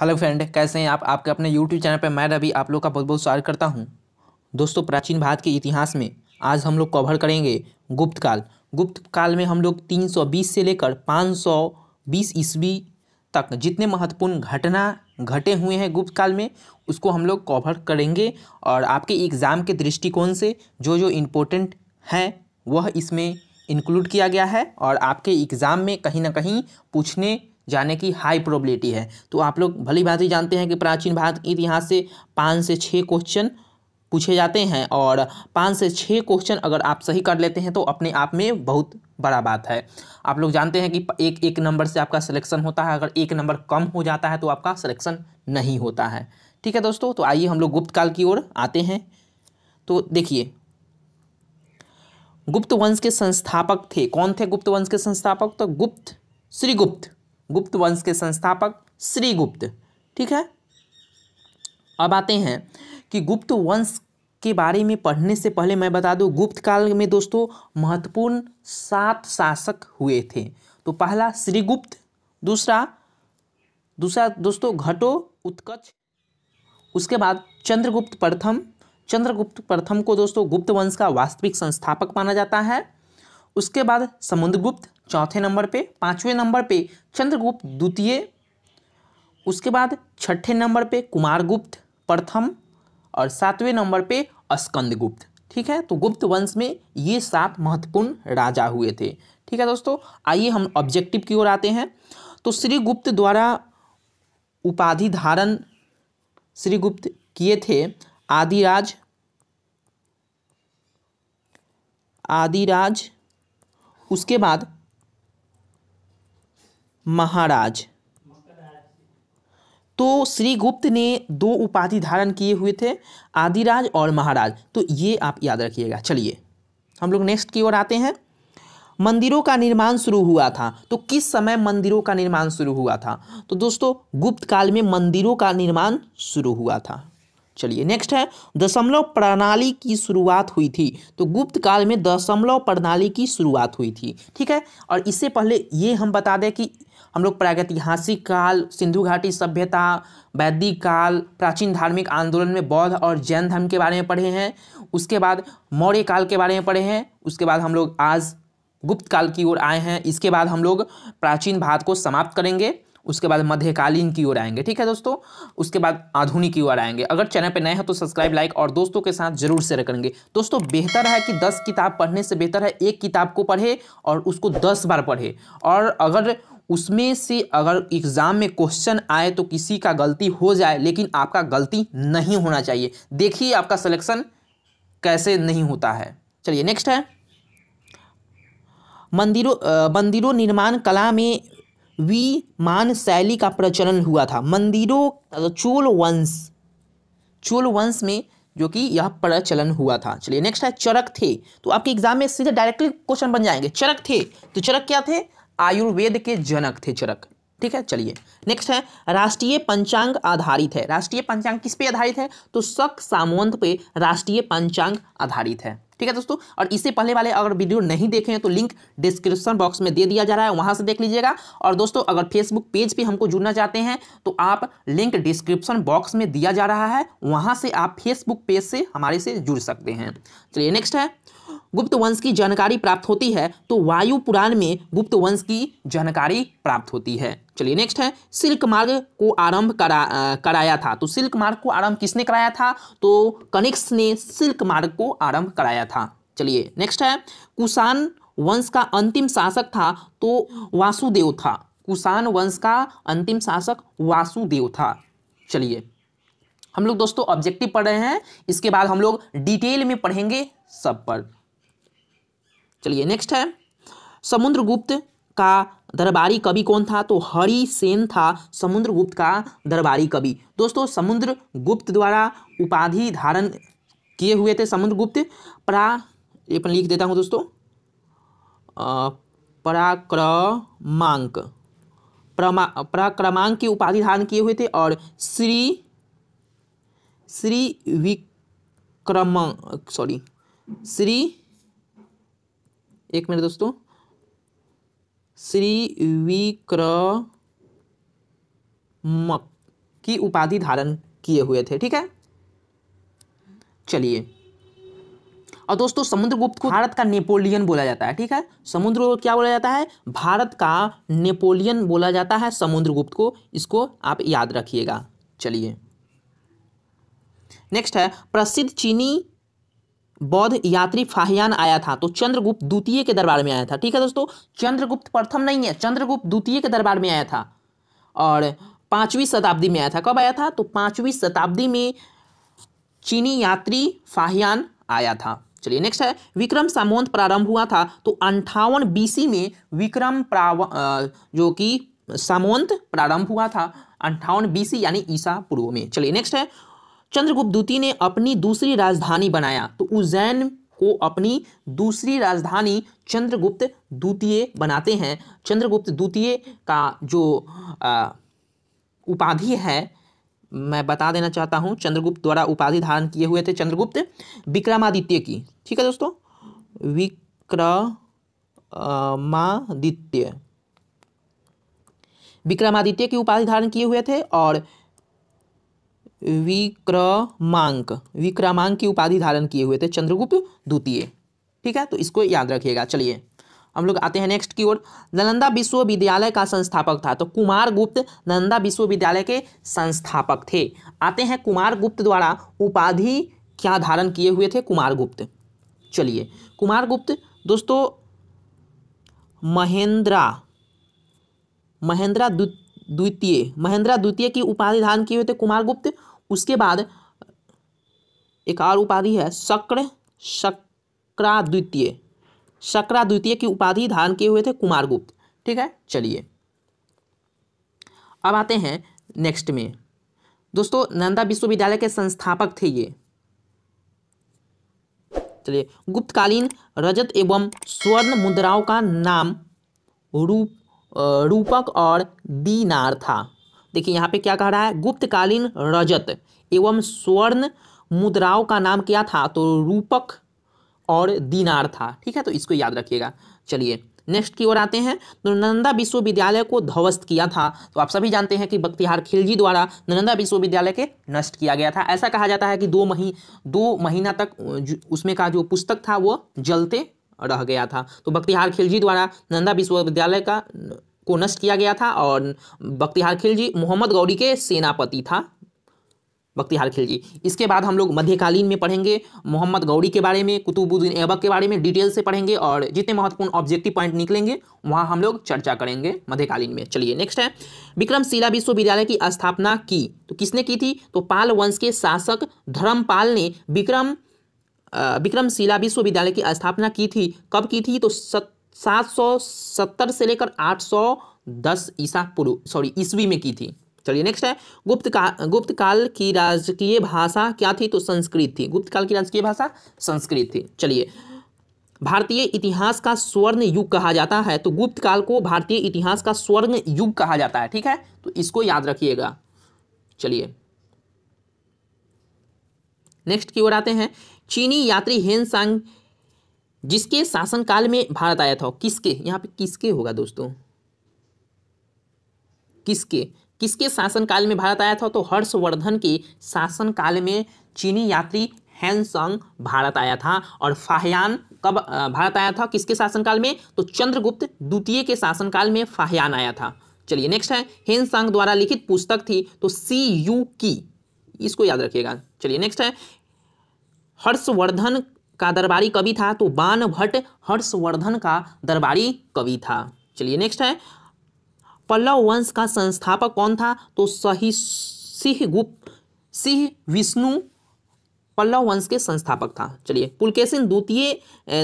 hello friend कैसे हैं आप आपके अपने यूट्यूब चैनल पर मैं रवि आप लोग का बहुत बहुत स्वागत करता हूं दोस्तों प्राचीन भारत के इतिहास में आज हम लोग कवर करेंगे गुप्त काल गुप्त काल में हम लोग 320 से लेकर 520 ईस्वी तक जितने महत्वपूर्ण घटना घटे हुए हैं गुप्त काल में उसको हम लोग कवर करेंगे और आपके एग्ज़ाम के दृष्टिकोण से जो जो इम्पोर्टेंट हैं वह इसमें इंक्लूड किया गया है और आपके एग्ज़ाम में कहीं ना कहीं पूछने जाने की हाई प्रोबेबिलिटी है तो आप लोग भली भांति जानते हैं कि प्राचीन भारत इतिहास से पाँच से छः क्वेश्चन पूछे जाते हैं और पाँच से छः क्वेश्चन अगर आप सही कर लेते हैं तो अपने आप में बहुत बड़ा बात है आप लोग जानते हैं कि एक एक नंबर से आपका सिलेक्शन होता है अगर एक नंबर कम हो जाता है तो आपका सिलेक्शन नहीं होता है ठीक है दोस्तों तो आइए हम लोग गुप्त काल की ओर आते हैं तो देखिए गुप्त वंश के संस्थापक थे कौन थे गुप्त वंश के संस्थापक तो गुप्त श्रीगुप्त गुप्त वंश के संस्थापक श्रीगुप्त ठीक है अब आते हैं कि गुप्त वंश के बारे में पढ़ने से पहले मैं बता दूं गुप्त काल में दोस्तों महत्वपूर्ण सात शासक हुए थे तो पहला श्रीगुप्त दूसरा दूसरा दोस्तों घटो उत्कच उसके बाद चंद्रगुप्त प्रथम चंद्रगुप्त प्रथम को दोस्तों गुप्त वंश का वास्तविक संस्थापक माना जाता है उसके बाद समुद्रगुप्त चौथे नंबर पे पांचवें नंबर पे चंद्रगुप्त द्वितीय उसके बाद छठे नंबर पे कुमारगुप्त प्रथम और सातवें नंबर पे अस्कंदगुप्त ठीक है तो गुप्त वंश में ये सात महत्वपूर्ण राजा हुए थे ठीक है दोस्तों आइए हम ऑब्जेक्टिव की ओर आते हैं तो श्रीगुप्त द्वारा उपाधि धारण श्रीगुप्त किए थे आदिराज आदिराज उसके बाद महाराज तो श्री गुप्त ने दो उपाधि धारण किए हुए थे आदिराज और महाराज तो ये आप याद रखिएगा चलिए हम लोग नेक्स्ट की ओर आते हैं मंदिरों का निर्माण शुरू हुआ था तो किस समय मंदिरों का निर्माण शुरू हुआ था तो दोस्तों गुप्त काल में मंदिरों का निर्माण शुरू हुआ था चलिए नेक्स्ट है दशमलव प्रणाली की शुरुआत हुई थी तो गुप्त काल में दशमलव प्रणाली की शुरुआत हुई थी ठीक है और इससे पहले ये हम बता दें कि हम लोग प्रागैतिहासिक काल सिंधु घाटी सभ्यता वैदिक काल प्राचीन धार्मिक आंदोलन में बौद्ध और जैन धर्म के बारे में पढ़े हैं उसके बाद मौर्य काल के बारे में पढ़े हैं उसके बाद हम लोग आज गुप्त काल की ओर आए हैं इसके बाद हम लोग प्राचीन भारत को समाप्त करेंगे उसके बाद मध्यकालीन की ओर आएंगे ठीक है दोस्तों उसके बाद आधुनिक की ओर आएंगे अगर चैनल पर नए हैं तो सब्सक्राइब लाइक और दोस्तों के साथ जरूर शेयर करेंगे दोस्तों बेहतर है कि दस किताब पढ़ने से बेहतर है एक किताब को पढ़े और उसको दस बार पढ़े और अगर उसमें से अगर एग्ज़ाम में क्वेश्चन आए तो किसी का गलती हो जाए लेकिन आपका गलती नहीं होना चाहिए देखिए आपका सिलेक्शन कैसे नहीं होता है चलिए नेक्स्ट है मंदिरों मंदिरों निर्माण कला में वी मान शैली का प्रचलन हुआ था मंदिरों चोल वंश चोल वंश में जो कि यह प्रचलन हुआ था चलिए नेक्स्ट है चरक थे तो आपके एग्जाम में सीधे डायरेक्टली क्वेश्चन बन जाएंगे चरक थे तो चरक क्या थे आयुर्वेद के जनक थे चरक ठीक है चलिए नेक्स्ट है राष्ट्रीय पंचांग आधारित है राष्ट्रीय पंचांग किस पे आधारित है तो सक सामंत पे राष्ट्रीय पंचांग आधारित है ठीक है दोस्तों और इससे पहले वाले अगर वीडियो नहीं देखे हैं तो लिंक डिस्क्रिप्शन बॉक्स में दे दिया जा रहा है वहां से देख लीजिएगा और दोस्तों अगर फेसबुक पेज पर हमको जुड़ना चाहते हैं तो आप लिंक डिस्क्रिप्शन बॉक्स में दिया जा रहा है वहां से आप फेसबुक पेज से हमारे से जुड़ सकते हैं चलिए नेक्स्ट है गुप्त वंश की जानकारी प्राप्त होती है तो वायु पुराण में गुप्त वंश की जानकारी प्राप्त होती है चलिए नेक्स्ट है सिल्क मार्ग को आरंभ करा आ, कराया था तो सिल्क मार्ग को आरंभ किसने कराया था तो कनिक्स ने सिल्क मार्ग को आरंभ कराया था चलिए नेक्स्ट है कुषाण वंश का अंतिम शासक था तो वासुदेव था कुषाण वंश का अंतिम शासक वासुदेव था चलिए हम लोग दोस्तों ऑब्जेक्टिव पढ़ रहे हैं इसके बाद हम लोग डिटेल में पढ़ेंगे सब पर चलिए नेक्स्ट है समुद्रगुप्त का दरबारी कवि कौन था तो हरि सेन था समुद्रगुप्त का दरबारी कवि दोस्तों समुद्रगुप्त द्वारा उपाधि धारण किए हुए थे समुद्रगुप्त परा ये अपन लिख देता हूँ दोस्तों पराक्रमांक प्रमा पराक्रमांक की उपाधि धारण किए हुए थे और श्री श्री विक्रम सॉरी श्री एक मिनट दोस्तों श्री विक्रमक की उपाधि धारण किए हुए थे ठीक है चलिए और दोस्तों समुद्रगुप्त को भारत का नेपोलियन बोला जाता है ठीक है समुद्र को क्या बोला जाता है भारत का नेपोलियन बोला जाता है समुद्रगुप्त को इसको आप याद रखिएगा चलिए नेक्स्ट है प्रसिद्ध चीनी बौद्ध यात्री फाहियान आया था तो चंद्रगुप्त द्वितीय के दरबार में आया था ठीक है दोस्तों चंद्रगुप्त प्रथम नहीं है चंद्रगुप्त द्वितीय के दरबार में आया था और पाँचवीं शताब्दी में आया था कब आया था तो पाँचवीं शताब्दी में चीनी यात्री फाहियान आया था चलिए नेक्स्ट है विक्रम सामोंत प्रारंभ हुआ था तो अंठावन बीसी में विक्रम प्राव जो कि सामोंत प्रारंभ हुआ था अंठावन बीसी यानी ईसा पूर्व में चलिए नेक्स्ट है चंद्रगुप्त द्वितीय ने अपनी दूसरी राजधानी बनाया तो उज्जैन को अपनी दूसरी राजधानी चंद्रगुप्त द्वितीय बनाते हैं चंद्रगुप्त द्वितीय का जो उपाधि है मैं बता देना चाहता हूँ चंद्रगुप्त द्वारा उपाधि धारण किए हुए थे चंद्रगुप्त विक्रमादित्य की ठीक है दोस्तों विक्रमादित्य विक्रमादित्य की उपाधि धारण किए हुए थे और विक्रमांक विक्रमांक की उपाधि धारण किए हुए थे चंद्रगुप्त द्वितीय ठीक है तो इसको याद रखिएगा चलिए हम लोग आते हैं नेक्स्ट की ओर नालंदा विश्वविद्यालय का संस्थापक था तो कुमार गुप्त नालंदा विश्वविद्यालय के संस्थापक थे आते हैं कुमार गुप्त द्वारा उपाधि क्या धारण किए हुए थे कुमार गुप्त चलिए कुमार गुप्त दोस्तों महेंद्रा महेंद्रा द्वितीय द्वितीय महेंद्रा द्वितीय की उपाधि धारण किए हुए थे कुमार गुप्त उसके बाद एक और उपाधि है शक्र शक्रा द्वितीय शक्रा द्वितीय की उपाधि धारण किए हुए थे कुमार गुप्त ठीक है चलिए अब आते हैं नेक्स्ट में दोस्तों नंदा विश्वविद्यालय के संस्थापक थे ये चलिए गुप्तकालीन रजत एवं स्वर्ण मुद्राओं का नाम रूप रूपक और दीनार था देखिए यहाँ पे क्या कह रहा है गुप्तकालीन रजत एवं स्वर्ण मुद्राओं का नाम क्या था तो रूपक और दीनार था ठीक है तो इसको याद रखिएगा चलिए नेक्स्ट की ओर आते हैं तो नंदा विश्वविद्यालय को ध्वस्त किया था तो आप सभी जानते हैं कि बख्तिहार खिलजी द्वारा नालंदा विश्वविद्यालय के नष्ट किया गया था ऐसा कहा जाता है कि दो मही दो महीना तक उसमें का जो पुस्तक था वो जलते रह गया था तो बख्तिहार खिलजी द्वारा नंदा विश्वविद्यालय का को नष्ट किया गया था और बख्तिहार खिलजी मोहम्मद गौरी के सेनापति था बख्तिहार खिलजी इसके बाद हम लोग मध्यकालीन में पढ़ेंगे मोहम्मद गौरी के बारे में कुतुबुद्दीन ऐबक के बारे में डिटेल से पढ़ेंगे और जितने महत्वपूर्ण ऑब्जेक्टिव पॉइंट निकलेंगे वहाँ हम लोग चर्चा करेंगे मध्यकालीन में चलिए नेक्स्ट है विक्रमशिला विश्वविद्यालय की स्थापना की तो किसने की थी तो पाल वंश के शासक धर्मपाल ने विक्रम विक्रमशिला विश्वविद्यालय की स्थापना की थी कब की थी तो सात सौ सत्तर से लेकर आठ सौ दस ईसा पूर्व सॉरी ईस्वी में की थी चलिए नेक्स्ट है गुप्त का गुप्त काल की राजकीय भाषा क्या थी तो संस्कृत थी गुप्त काल की राजकीय भाषा संस्कृत थी चलिए भारतीय इतिहास का स्वर्ण युग कहा जाता है तो गुप्त काल को भारतीय इतिहास का स्वर्ण युग कहा जाता है ठीक है तो इसको याद रखिएगा चलिए नेक्स्ट की ओर आते हैं चीनी यात्री हेन सांग जिसके शासनकाल में भारत आया था किसके यहाँ पे किसके होगा दोस्तों किसके किसके शासनकाल में भारत आया था तो हर्षवर्धन के शासनकाल में चीनी यात्री हैंसंग भारत आया था और फाहयान कब भारत आया था किसके शासनकाल में तो चंद्रगुप्त द्वितीय के शासनकाल में फाहयान आया था चलिए नेक्स्ट है हेनसंग द्वारा लिखित पुस्तक थी तो सी यू की इसको याद रखिएगा चलिए नेक्स्ट है हर्षवर्धन का दरबारी कवि था तो बान भट्ट हर्षवर्धन का दरबारी कवि था चलिए नेक्स्ट है पल्लव वंश का संस्थापक कौन था तो सही सिंह गुप्त सिंह विष्णु पल्लव वंश के संस्थापक था चलिए पुलकेशिन द्वितीय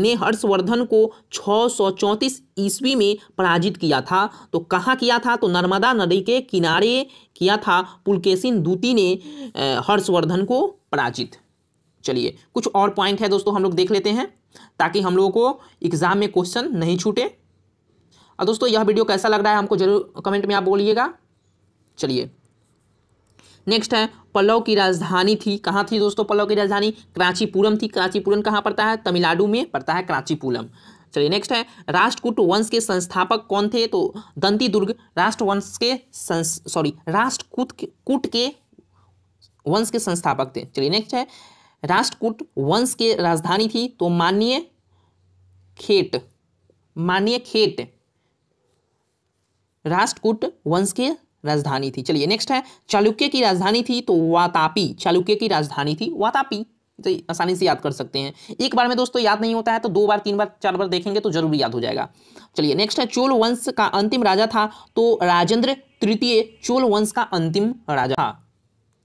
ने हर्षवर्धन को छः ईस्वी में पराजित किया था तो कहाँ किया था तो नर्मदा नदी के किनारे किया था पुलकेशिन द्वितीय ने हर्षवर्धन को पराजित चलिए कुछ और पॉइंट है दोस्तों हम लोग देख लेते हैं ताकि हम लोगों को एग्ज़ाम में क्वेश्चन नहीं छूटे और दोस्तों यह वीडियो कैसा लग रहा है हमको जरूर कमेंट में आप बोलिएगा चलिए नेक्स्ट है पल्लव की राजधानी थी कहाँ थी दोस्तों पल्लव की राजधानी कराचीपुरम थी कराचीपुरम कहाँ पड़ता है तमिलनाडु में पड़ता है कराचीपुरम चलिए नेक्स्ट है राष्ट्रकूट वंश के संस्थापक कौन थे तो दंती दुर्ग राष्ट्र वंश के सॉरी राष्ट्रकूट कूट के वंश के संस्थापक थे चलिए नेक्स्ट है राष्ट्रकूट वंश के राजधानी थी तो माननीय खेत माननीय खेत राष्ट्रकूट वंश के राजधानी थी चलिए नेक्स्ट है चालुक्य की राजधानी थी तो वातापी चालुक्य की राजधानी थी वातापी तो आसानी से याद कर सकते हैं एक बार में दोस्तों याद नहीं होता है तो दो बार तीन बार चार बार देखेंगे तो जरूर याद हो जाएगा चलिए नेक्स्ट है चोल वंश का अंतिम राजा था तो राजेंद्र तृतीय चोल वंश का अंतिम राजा था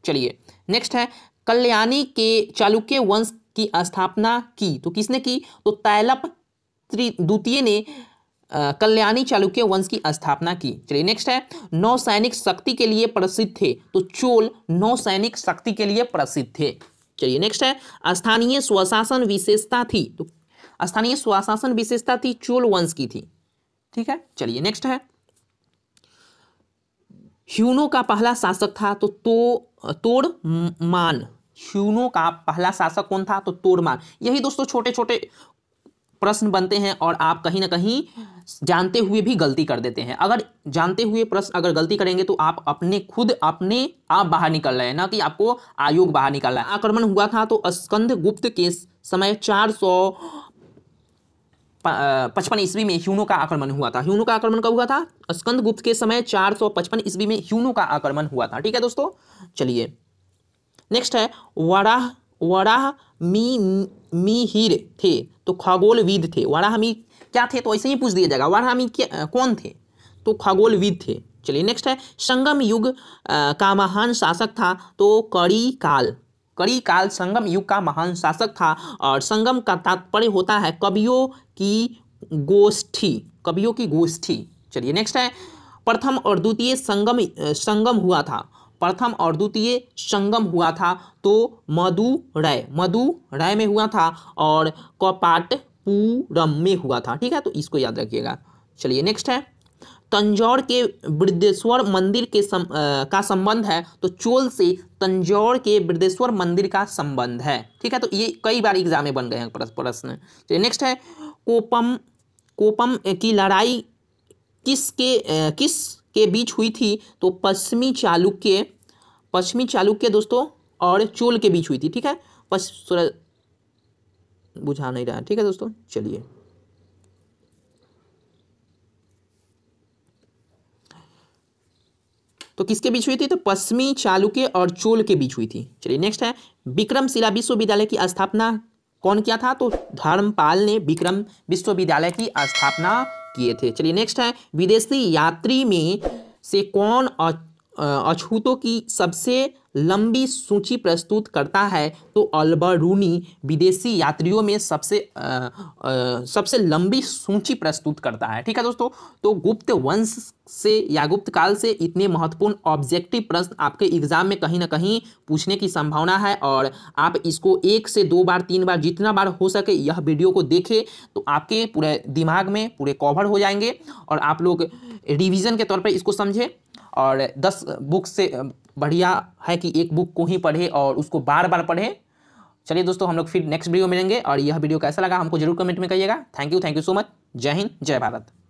चलिए नेक्स्ट है कल्याणी के चालुक्य वंश की स्थापना की तो किसने की तो तैलप द्वितीय ने कल्याणी चालुक्य वंश की स्थापना की चलिए नेक्स्ट है नौ सैनिक शक्ति के लिए प्रसिद्ध थे तो चोल नौ सैनिक शक्ति के लिए प्रसिद्ध थे चलिए नेक्स्ट है स्थानीय स्वशासन विशेषता थी तो स्थानीय स्वशासन विशेषता थी चोल वंश की थी ठीक है चलिए नेक्स्ट है ह्यूनो का पहला शासक था तो, तो तोड़मान ह्यूनो का पहला शासक कौन था तो तोड़मान यही दोस्तों छोटे छोटे प्रश्न बनते हैं और आप कहीं ना कहीं जानते हुए भी गलती कर देते हैं अगर जानते हुए प्रश्न अगर गलती करेंगे तो आप अपने खुद अपने आप बाहर निकल रहे हैं ना कि आपको आयोग बाहर निकल रहा है आक्रमण हुआ था तो स्कंद गुप्त के समय चार सौ पचपन ईस्वी में ह्यूनो का आक्रमण हुआ था ह्यूनो का आक्रमण कब हुआ था स्कंदगुप्त के समय चार सौ पचपन ईस्वी में ह्यूनो का आक्रमण हुआ था ठीक है दोस्तों चलिए नेक्स्ट है वराह वराह मी मीहिर थे तो खगोलविद थे वराहमी क्या थे तो ऐसे ही पूछ दिया जाएगा वराहमी कौन थे तो खगोलविद थे चलिए नेक्स्ट है संगम युग का महान शासक था तो कड़ी काल कड़ी काल संगम युग का महान शासक था और संगम का तात्पर्य होता है कवियों की गोष्ठी कवियों की गोष्ठी चलिए नेक्स्ट है प्रथम और द्वितीय संगम संगम हुआ था प्रथम और द्वितीय संगम हुआ था तो मधु मधु राय में हुआ था और कपाटपुरम में हुआ था ठीक है तो इसको याद रखिएगा चलिए नेक्स्ट है तंजौर के वृद्धेश्वर मंदिर के सम, आ, का संबंध है तो चोल से तंजौर के वृद्धेश्वर मंदिर का संबंध है ठीक है तो ये कई बार एग्जाम में बन गए हैं प्रश्न चलिए नेक्स्ट है कोपम कोपम की लड़ाई किसके किस के बीच हुई थी तो पश्चिमी चालुक्य पश्चिमी चालुक्य दोस्तों और चोल के बीच हुई थी ठीक है बुझा नहीं रहा ठीक है दोस्तों चलिए तो किसके बीच हुई थी तो पश्चिमी चालुक्य और चोल के बीच हुई थी चलिए नेक्स्ट है विक्रमशिला विश्वविद्यालय की स्थापना कौन किया था तो धर्मपाल ने विक्रम विश्वविद्यालय की स्थापना किए थे चलिए नेक्स्ट है विदेशी यात्री में से कौन अछूतों की सबसे लंबी सूची प्रस्तुत करता है तो अल्बरूनी विदेशी यात्रियों में सबसे आ, आ, सबसे लंबी सूची प्रस्तुत करता है ठीक है दोस्तों तो गुप्त वंश से या गुप्त काल से इतने महत्वपूर्ण ऑब्जेक्टिव प्रश्न आपके एग्जाम में कहीं ना कहीं पूछने की संभावना है और आप इसको एक से दो बार तीन बार जितना बार हो सके यह वीडियो को देखें तो आपके पूरे दिमाग में पूरे कवर हो जाएंगे और आप लोग रिविज़न के तौर पर इसको समझें और दस बुक से बढ़िया है कि एक बुक को ही पढ़े और उसको बार बार पढ़े चलिए दोस्तों हम लोग फिर नेक्स्ट वीडियो मिलेंगे और यह वीडियो कैसा लगा हमको जरूर कमेंट में कहिएगा thank you thank you so much जय हिंद जय भारत